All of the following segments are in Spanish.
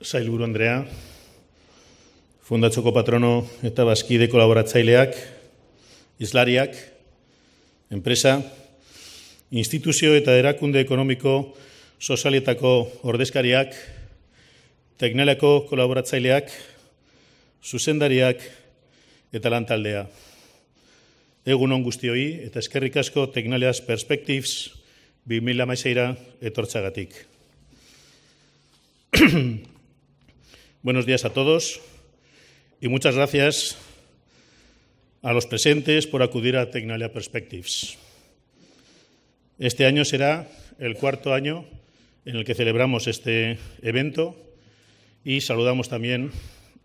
Sailburu Andrea, Fundatzoko Patrono eta Baskide kolaboratzaileak, Islariak, Enpresa, Instituzio eta Erakunde Ekonomiko Sozialetako Ordezkariak, Teknelako kolaboratzaileak, Zuzendariak eta Lantaldea. Egun on guztioi eta eskerrik asko Teknelaz Perspectives 2000 maizeira etortzagatik. Buenos días a todos y muchas gracias a los presentes por acudir a Tecnalia Perspectives. Este año será el cuarto año en el que celebramos este evento y saludamos también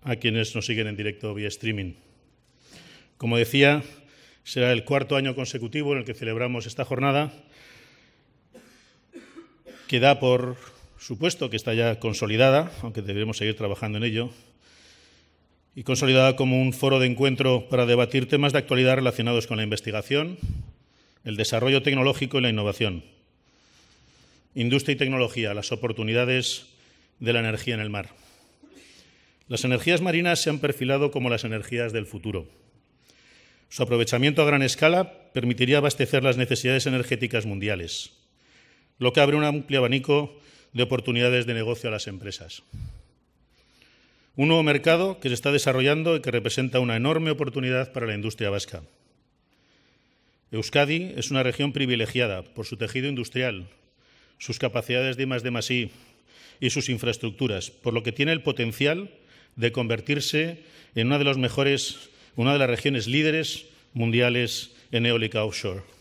a quienes nos siguen en directo vía streaming. Como decía, será el cuarto año consecutivo en el que celebramos esta jornada que da por supuesto que está ya consolidada, aunque deberemos seguir trabajando en ello, y consolidada como un foro de encuentro para debatir temas de actualidad relacionados con la investigación, el desarrollo tecnológico y la innovación, industria y tecnología, las oportunidades de la energía en el mar. Las energías marinas se han perfilado como las energías del futuro. Su aprovechamiento a gran escala permitiría abastecer las necesidades energéticas mundiales, lo que abre un amplio abanico de oportunidades de negocio a las empresas. Un nuevo mercado que se está desarrollando y que representa una enorme oportunidad para la industria vasca. Euskadi es una región privilegiada por su tejido industrial, sus capacidades de más de y sus infraestructuras, por lo que tiene el potencial de convertirse en una de, los mejores, una de las regiones líderes mundiales en eólica offshore.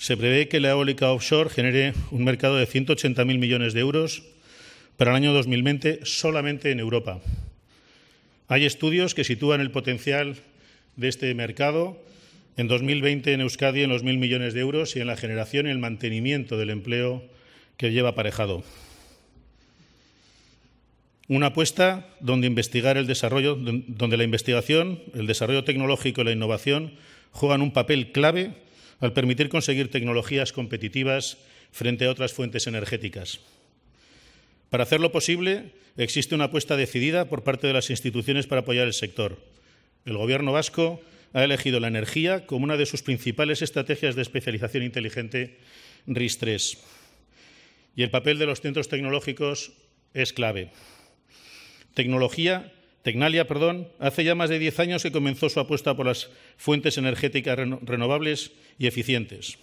Se prevé que la eólica offshore genere un mercado de 180.000 millones de euros para el año 2020 solamente en Europa. Hay estudios que sitúan el potencial de este mercado en 2020 en Euskadi en los 1.000 millones de euros y en la generación y el mantenimiento del empleo que lleva aparejado. Una apuesta donde investigar el desarrollo, donde la investigación, el desarrollo tecnológico y la innovación juegan un papel clave al permitir conseguir tecnologías competitivas frente a otras fuentes energéticas. Para hacerlo posible, existe una apuesta decidida por parte de las instituciones para apoyar el sector. El Gobierno vasco ha elegido la energía como una de sus principales estrategias de especialización inteligente RIS-3. Y el papel de los centros tecnológicos es clave. Tecnología Tecnalia, perdón, hace ya más de diez años que comenzó su apuesta por las fuentes energéticas renovables y eficientes.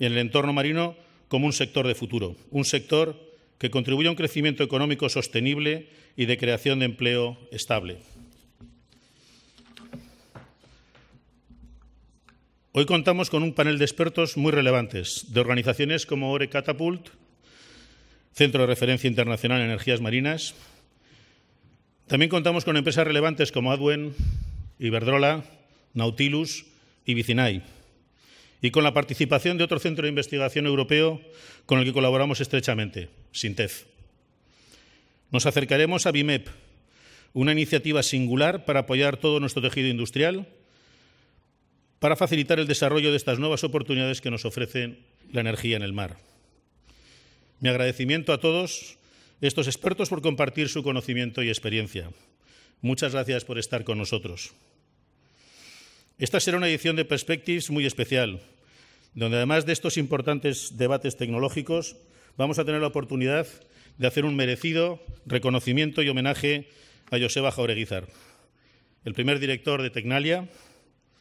en el entorno marino como un sector de futuro, un sector que contribuye a un crecimiento económico sostenible y de creación de empleo estable. Hoy contamos con un panel de expertos muy relevantes, de organizaciones como ORE Catapult, Centro de Referencia Internacional en Energías Marinas, también contamos con empresas relevantes como Adwen, Iberdrola, Nautilus y Vicinai, y con la participación de otro centro de investigación europeo con el que colaboramos estrechamente, SINTEF. Nos acercaremos a BIMEP, una iniciativa singular para apoyar todo nuestro tejido industrial, para facilitar el desarrollo de estas nuevas oportunidades que nos ofrecen la energía en el mar. Mi agradecimiento a todos estos expertos por compartir su conocimiento y experiencia. Muchas gracias por estar con nosotros. Esta será una edición de Perspectives muy especial, donde además de estos importantes debates tecnológicos, vamos a tener la oportunidad de hacer un merecido reconocimiento y homenaje a Joseba Jaureguizar, el primer director de Tecnalia,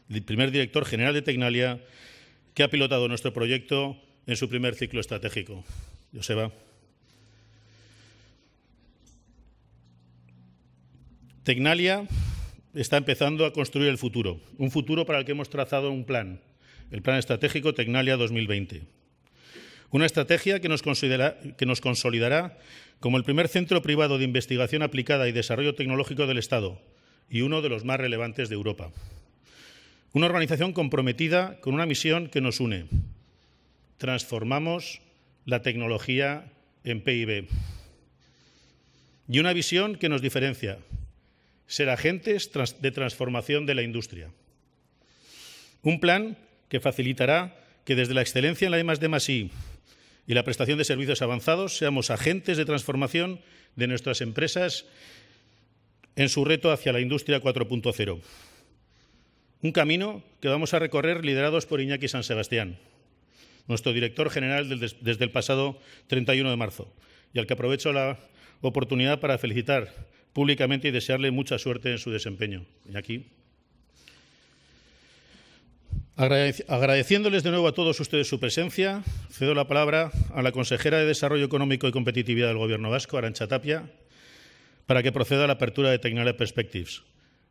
el primer director general de Tecnalia, que ha pilotado nuestro proyecto en su primer ciclo estratégico. Joseba. Tecnalia está empezando a construir el futuro, un futuro para el que hemos trazado un plan, el Plan Estratégico Tecnalia 2020. Una estrategia que nos, que nos consolidará como el primer centro privado de investigación aplicada y desarrollo tecnológico del Estado y uno de los más relevantes de Europa. Una organización comprometida con una misión que nos une. Transformamos la tecnología en PIB. Y una visión que nos diferencia, ser agentes de transformación de la industria. Un plan que facilitará que desde la excelencia en la I+D+I y la prestación de servicios avanzados seamos agentes de transformación de nuestras empresas en su reto hacia la industria 4.0. Un camino que vamos a recorrer liderados por Iñaki San Sebastián, nuestro director general desde el pasado 31 de marzo, y al que aprovecho la oportunidad para felicitar públicamente y desearle mucha suerte en su desempeño. aquí, Agradeciéndoles de nuevo a todos ustedes su presencia, cedo la palabra a la consejera de Desarrollo Económico y Competitividad del Gobierno Vasco, Arancha Tapia, para que proceda a la apertura de Tecnale Perspectives.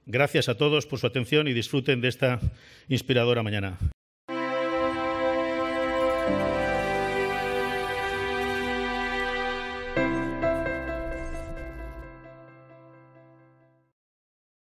Gracias a todos por su atención y disfruten de esta inspiradora mañana.